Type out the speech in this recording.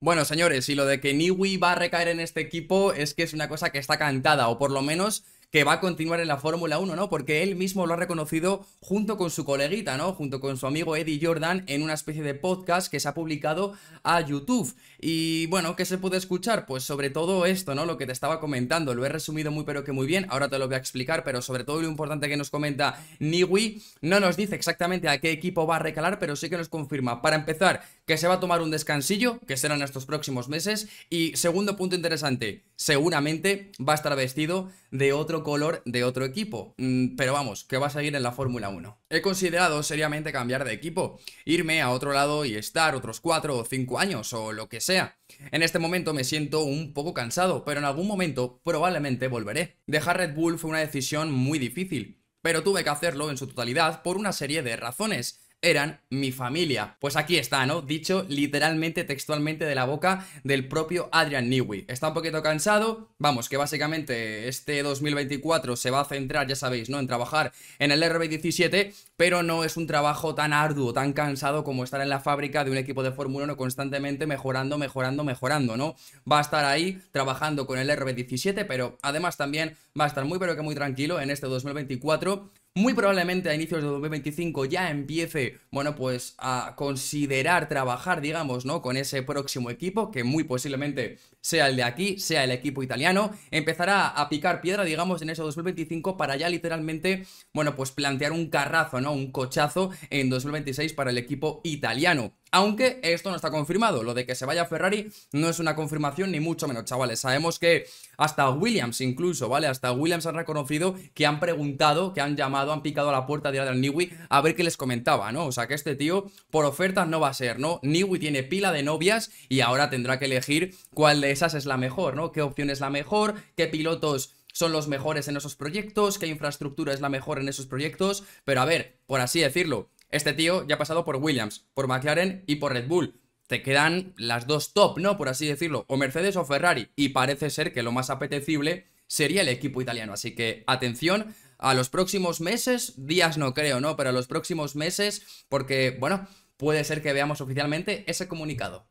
Bueno, señores, y lo de que Niwi va a recaer en este equipo es que es una cosa que está cantada, o por lo menos que va a continuar en la Fórmula 1, ¿no? Porque él mismo lo ha reconocido junto con su coleguita, ¿no? Junto con su amigo Eddie Jordan en una especie de podcast que se ha publicado a YouTube. Y bueno, ¿qué se puede escuchar? Pues sobre todo esto, ¿no? Lo que te estaba comentando, lo he resumido muy pero que muy bien, ahora te lo voy a explicar, pero sobre todo lo importante que nos comenta Niwi, no nos dice exactamente a qué equipo va a recalar, pero sí que nos confirma, para empezar, que se va a tomar un descansillo, que será en estos próximos meses. Y segundo punto interesante, seguramente va a estar vestido de otro color de otro equipo. Mm, pero vamos, que va a seguir en la Fórmula 1. He considerado seriamente cambiar de equipo, irme a otro lado y estar otros 4 o 5 años o lo que sea. En este momento me siento un poco cansado, pero en algún momento probablemente volveré. Dejar Red Bull fue una decisión muy difícil, pero tuve que hacerlo en su totalidad por una serie de razones eran mi familia. Pues aquí está, ¿no? Dicho literalmente, textualmente de la boca del propio Adrian Newey. Está un poquito cansado, vamos, que básicamente este 2024 se va a centrar, ya sabéis, ¿no? En trabajar en el RB17, pero no es un trabajo tan arduo, tan cansado como estar en la fábrica de un equipo de Fórmula 1 constantemente mejorando, mejorando, mejorando, ¿no? Va a estar ahí trabajando con el RB17, pero además también va a estar muy, pero que muy tranquilo en este 2024 muy probablemente a inicios de 2025 ya empiece, bueno, pues a considerar trabajar, digamos, ¿no? Con ese próximo equipo, que muy posiblemente sea el de aquí, sea el equipo italiano, empezará a picar piedra, digamos, en ese 2025 para ya literalmente, bueno, pues plantear un carrazo, ¿no? Un cochazo en 2026 para el equipo italiano. Aunque esto no está confirmado, lo de que se vaya a Ferrari no es una confirmación ni mucho menos, chavales. Sabemos que hasta Williams incluso, ¿vale? Hasta Williams han reconocido que han preguntado, que han llamado, han picado a la puerta de Adrian Newey a ver qué les comentaba, ¿no? O sea que este tío por ofertas no va a ser, ¿no? Newey tiene pila de novias y ahora tendrá que elegir cuál de esas es la mejor, ¿no? ¿Qué opción es la mejor? ¿Qué pilotos son los mejores en esos proyectos? ¿Qué infraestructura es la mejor en esos proyectos? Pero a ver, por así decirlo, este tío ya ha pasado por Williams, por McLaren y por Red Bull. Te quedan las dos top, ¿no? Por así decirlo, o Mercedes o Ferrari. Y parece ser que lo más apetecible sería el equipo italiano. Así que atención a los próximos meses, días no creo, ¿no? Pero a los próximos meses, porque, bueno, puede ser que veamos oficialmente ese comunicado.